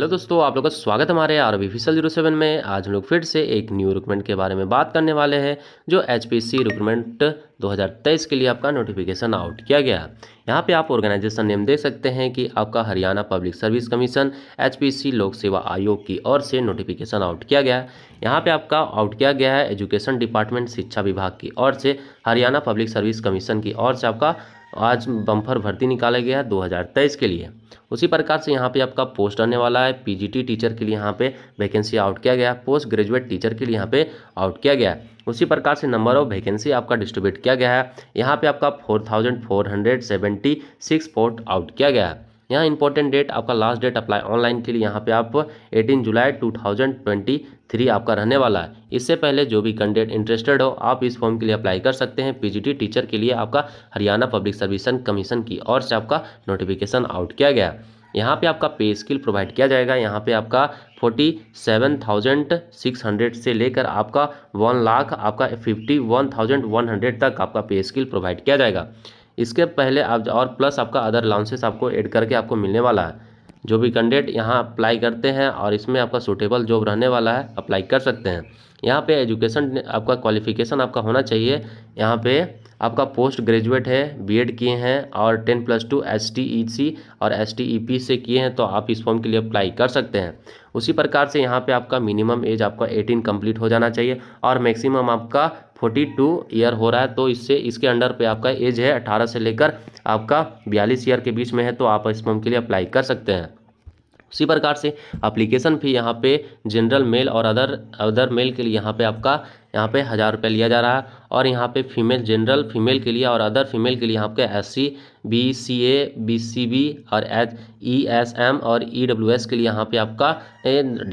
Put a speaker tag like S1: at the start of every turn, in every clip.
S1: hello दोस्तों आप लोग का स्वागत हमारे आर बी फिसल जीरो सेवन में आज हम लोग फिर से एक न्यू रिक्रूटमेंट के बारे में बात करने वाले हैं जो एच पी सी रिक्रूटमेंट तेईस के लिए आपका नोटिफिकेशन आउट किया गया यहाँ पे आप ऑर्गेनाइजेशन नेम देख सकते हैं कि आपका Haryana public service commission H लोक सेवा आयोग की ओर से नोटिफिकेशन आउट किया गया यहाँ पर आपका आउट किया गया है एजुकेशन डिपार्टमेंट शिक्षा विभाग की ओर से हरियाणा पब्लिक सर्विस कमीशन की ओर से आपका आज बम्फर भर्ती निकाला गया तेईस के लिए उसी प्रकार से यहाँ पे आपका पोस्ट आने वाला है पीजीटी टीचर के लिए यहाँ पे वैकेंसी आउट किया गया पोस्ट ग्रेजुएट टीचर के लिए यहाँ पे आउट किया गया उसी प्रकार से नंबर ऑफ वैकेंसी आपका डिस्ट्रीब्यूट किया गया है यहाँ पे आपका four thousand four hundred seventy six port out किया गया है यहाँ इंपॉर्टेंट डेट आपका लास्ट डेट अप्लाई ऑनलाइन के लिए यहाँ पे आप 18 जुलाई 2023 आपका रहने वाला है इससे पहले जो भी कैंडिडेट इंटरेस्टेड हो आप इस फॉर्म के लिए अप्लाई कर सकते हैं पीजीटी टीचर के लिए आपका हरियाणा पब्लिक सर्विसन कमीशन की ओर से आपका नोटिफिकेशन आउट किया गया यहाँ पे आपका पे स्किल प्रोवाइड किया जाएगा यहाँ पे आपका forty seven thousand six hundred से लेकर आपका वन लाख आपका fifty one thousand one hundred तक आपका पे स्किल प्रोवाइड किया जाएगा इसके पहले आप और प्लस आपका अदर लाउंसेस आपको ऐड करके आपको मिलने वाला है जो भी कैंडिडेट यहाँ अप्लाई करते हैं और इसमें आपका सूटेबल जॉब रहने वाला है अप्लाई कर सकते हैं यहाँ पे एजुकेशन आपका क्वालिफिकेशन आपका होना चाहिए यहाँ पे आपका पोस्ट ग्रेजुएट है बीएड किए हैं और ten plus two S T E C और एस टी ई पी से किए हैं तो आप इस फॉर्म के लिए अप्लाई कर सकते हैं उसी प्रकार से यहाँ पे आपका मिनिमम एज आपका एटीन कंप्लीट हो जाना चाहिए और मैक्सिमम आपका फोर्टी टू ईयर हो रहा है तो इससे इसके अंडर पे आपका एज है अठारह से लेकर आपका बयालीस ईयर के बीच में है तो आप इस फॉर्म के लिए अप्लाई कर सकते हैं उसी प्रकार से अप्लीकेशन फ़ी यहाँ पे जनरल मेल और अदर अदर मेल के लिए यहाँ पे आपका यहाँ पे हज़ार रुपये लिया जा रहा है और यहाँ पे फीमेल जनरल फीमेल के लिए और अदर फीमेल के लिए यहाँ पे S C B C A B C B और एच ई एस एम और ई डब्ल्यू एस के लिए यहाँ पे आपका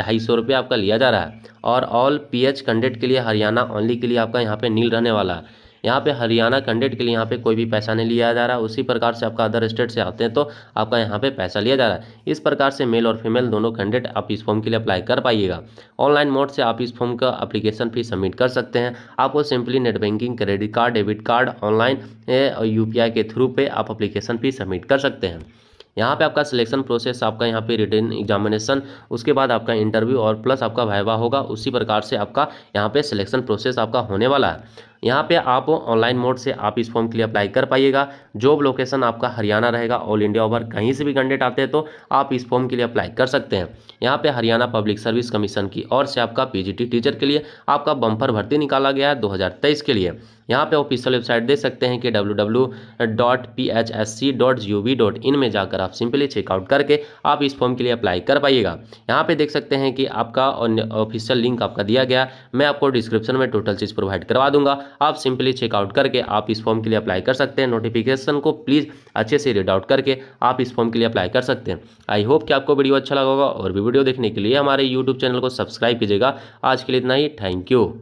S1: ढाई सौ रुपये आपका लिया जा रहा है और ऑल पी एच कैंडिडेट के लिए हरियाणा ओनली के लिए आपका यहाँ पर नील रहने वाला है यहाँ पे हरियाणा कैंडिडेट के लिए यहाँ पे कोई भी पैसा नहीं लिया जा रहा उसी प्रकार से आपका अदर स्टेट से आते हैं तो आपका यहाँ पे पैसा लिया जा रहा है इस प्रकार से मेल और फीमेल दोनों कैंडिडेट आप इस फॉर्म के लिए अप्लाई कर पाइएगा ऑनलाइन मोड से आप इस फॉर्म का अप्लीकेशन फीस सबमिट कर सकते हैं आपको simply net banking credit card debit card online U के थ्रू पे आप अप्लीकेशन फीस सबमिट कर सकते हैं यहाँ पे आपका सिलेक्शन प्रोसेस आपका यहाँ पे रिटर्न एग्जामिनेशन उसके बाद आपका इंटरव्यू और प्लस आपका वाइवा होगा उसी प्रकार से आपका यहाँ पे सिलेक्शन प्रोसेस आपका होने वाला है यहाँ पे आप ऑनलाइन मोड से आप इस फॉर्म के लिए अप्लाई कर पाइएगा जॉब लोकेशन आपका हरियाणा रहेगा ऑल इंडिया ओवर कहीं से भी कैंडिडेट आते हैं तो आप इस फॉर्म के लिए अप्लाई कर सकते हैं यहाँ पे हरियाणा पब्लिक सर्विस कमीशन की ओर से आपका पीजीटी टीचर के लिए आपका बम्पर भर्ती निकाला गया है दो के लिए यहाँ पे ऑफिशियल वेबसाइट देख सकते हैं कि डब्ल्यू में जाकर आप सिंपली चेकआउट करके आप इस फॉर्म के लिए अप्लाई कर पाइएगा यहाँ पे देख सकते हैं कि आपका ऑफिशियल लिंक आपका दिया गया मैं आपको डिस्क्रिप्शन में टोटल चीज़ प्रोवाइड करवा दूंगा आप सिंपली चेकआउट करके आप इस फॉर्म के लिए अप्लाई कर सकते हैं नोटिफिकेशन को प्लीज़ अच्छे से रीड आउट करके आप इस फॉर्म के लिए अप्लाई कर सकते हैं आई होप कि आपको वीडियो अच्छा लगा होगा और भी वीडियो देखने के लिए हमारे यूट्यूब चैनल को सब्सक्राइब कीजिएगा आज के लिए इतना ही थैंक यू